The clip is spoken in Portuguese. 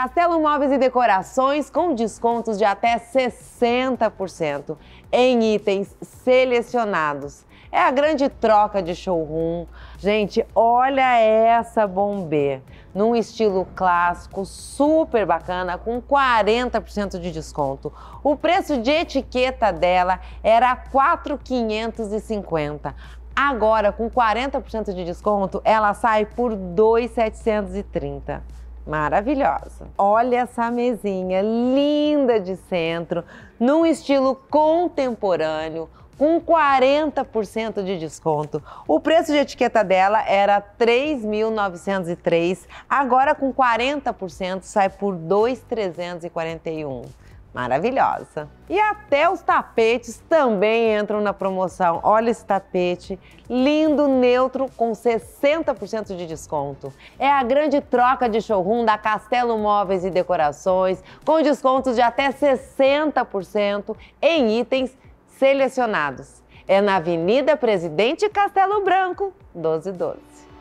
Castelo Móveis e Decorações com descontos de até 60% em itens selecionados. É a grande troca de showroom. Gente, olha essa bombê. Num estilo clássico, super bacana, com 40% de desconto. O preço de etiqueta dela era 4,550. Agora, com 40% de desconto, ela sai por 2,730 maravilhosa. Olha essa mesinha linda de centro, num estilo contemporâneo, com 40% de desconto. O preço de etiqueta dela era 3.903, agora com 40% sai por 2.341 maravilhosa. E até os tapetes também entram na promoção. Olha esse tapete, lindo, neutro, com 60% de desconto. É a grande troca de showroom da Castelo Móveis e Decorações, com descontos de até 60% em itens selecionados. É na Avenida Presidente Castelo Branco, 1212.